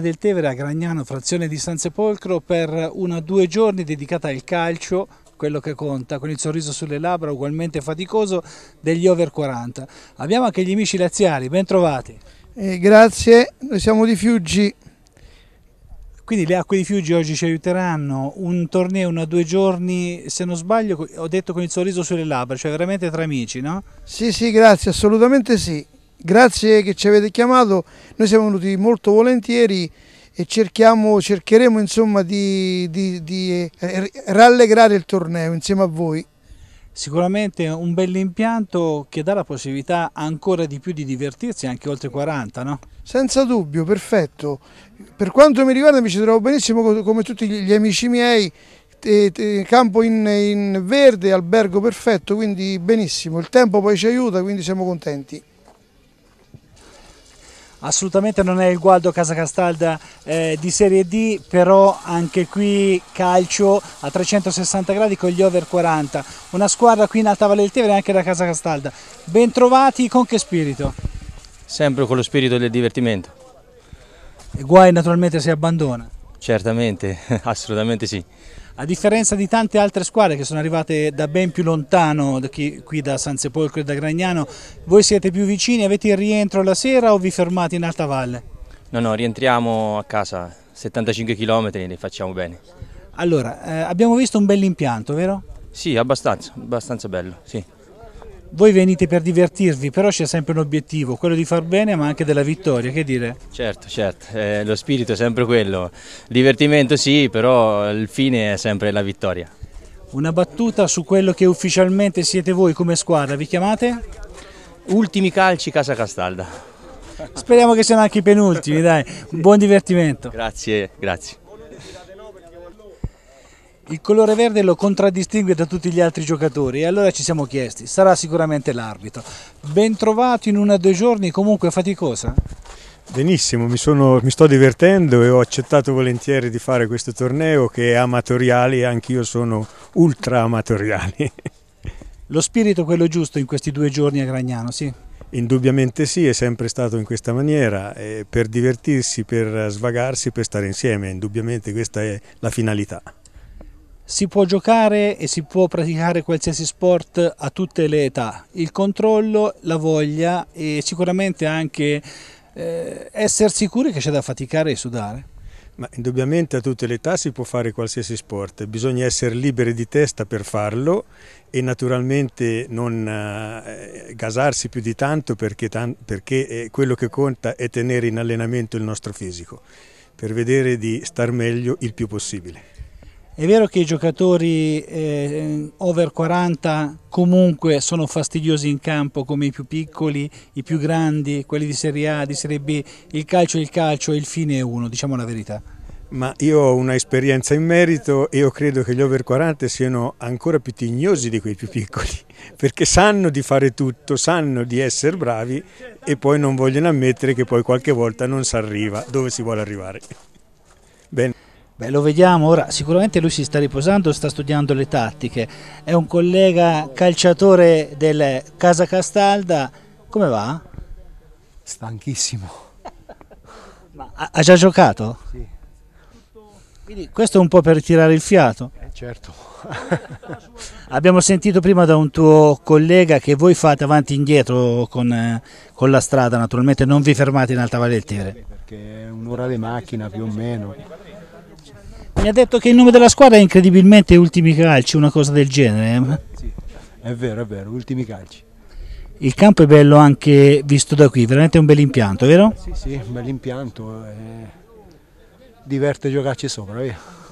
del Tevere a Gragnano, frazione di San Sepolcro, per una due giorni dedicata al calcio, quello che conta, con il sorriso sulle labbra ugualmente faticoso degli over 40. Abbiamo anche gli amici laziari, ben trovati. Eh, grazie, noi siamo di Fiuggi. Quindi le acque di Fiuggi oggi ci aiuteranno, un torneo, una due giorni, se non sbaglio, ho detto con il sorriso sulle labbra, cioè veramente tra amici, no? Sì, sì, grazie, assolutamente sì grazie che ci avete chiamato, noi siamo venuti molto volentieri e cerchiamo, cercheremo insomma di, di, di eh, rallegrare il torneo insieme a voi. Sicuramente un bell'impianto che dà la possibilità ancora di più di divertirsi anche oltre 40, no? Senza dubbio, perfetto. Per quanto mi riguarda mi ci trovo benissimo come tutti gli amici miei, campo in, in verde, albergo perfetto, quindi benissimo. Il tempo poi ci aiuta, quindi siamo contenti assolutamente non è il Gualdo Casacastalda eh, di Serie D, però anche qui calcio a 360 gradi con gli over 40. Una squadra qui in Alta Valle del Tevere anche da Casa Castalda. Bentrovati con che spirito? Sempre con lo spirito del divertimento. E guai naturalmente si abbandona. Certamente, assolutamente sì. A differenza di tante altre squadre che sono arrivate da ben più lontano, da chi, qui da San Sepolcro e da Gragnano, voi siete più vicini, avete il rientro la sera o vi fermate in alta valle? No, no, rientriamo a casa, 75 km ne facciamo bene. Allora, eh, abbiamo visto un bell'impianto, vero? Sì, abbastanza, abbastanza bello, sì voi venite per divertirvi, però c'è sempre un obiettivo, quello di far bene ma anche della vittoria, che dire? Certo, certo, eh, lo spirito è sempre quello, divertimento sì, però il fine è sempre la vittoria. Una battuta su quello che ufficialmente siete voi come squadra, vi chiamate? Ultimi calci Casa Castalda. Speriamo che siano anche i penultimi, dai. Buon divertimento. Grazie, grazie. Il colore verde lo contraddistingue da tutti gli altri giocatori e allora ci siamo chiesti, sarà sicuramente l'arbitro. Ben trovato in una o due giorni comunque faticosa? Benissimo, mi, sono, mi, sto divertendo e ho accettato volentieri di fare questo torneo che è amatoriale e anch'io sono ultra amatoriale. Lo spirito è quello giusto in questi due giorni a Gragnano, sì? Indubbiamente sì, è sempre stato in questa maniera, per divertirsi, per svagarsi, per stare insieme, indubbiamente questa è la finalità. Si può giocare e si può praticare qualsiasi sport a tutte le età, il controllo, la voglia e sicuramente anche eh, essere sicuri che c'è da faticare e sudare. Ma indubbiamente a tutte le età si può fare qualsiasi sport, bisogna essere liberi di testa per farlo e naturalmente non eh, gasarsi più di tanto perché, perché eh, quello che conta è tenere in allenamento il nostro fisico per vedere di star meglio il più possibile. È vero che i giocatori eh, over 40 comunque sono fastidiosi in campo come i più piccoli, i più grandi, quelli di Serie A, di Serie B, il calcio è il calcio e il fine è uno, diciamo la verità. Ma io ho un'esperienza in merito e io credo che gli over 40 siano ancora più tignosi di quei più piccoli, perché sanno di fare tutto, sanno di essere bravi e poi non vogliono ammettere che poi qualche volta non si arriva dove si vuole arrivare. Bene. Beh, lo vediamo ora, sicuramente lui si sta riposando, sta studiando le tattiche, è un collega calciatore del Casa Castalda, come va? Stanchissimo. Ma ha già giocato? Sì. Quindi questo è un po' per tirare il fiato? Eh, certo. Abbiamo sentito prima da un tuo collega che voi fate avanti e indietro con, eh, con la strada, naturalmente non vi fermate in Alta Valle del Tivere. Perché è un'ora di macchina più o meno mi ha detto che il nome della squadra è incredibilmente Ultimi Calci, una cosa del genere. Eh. Sì, è vero, è vero, Ultimi Calci. Il campo è bello anche visto da qui, veramente un bel impianto, vero? Sì, sì, un bel impianto, eh, diverte giocarci sopra, via.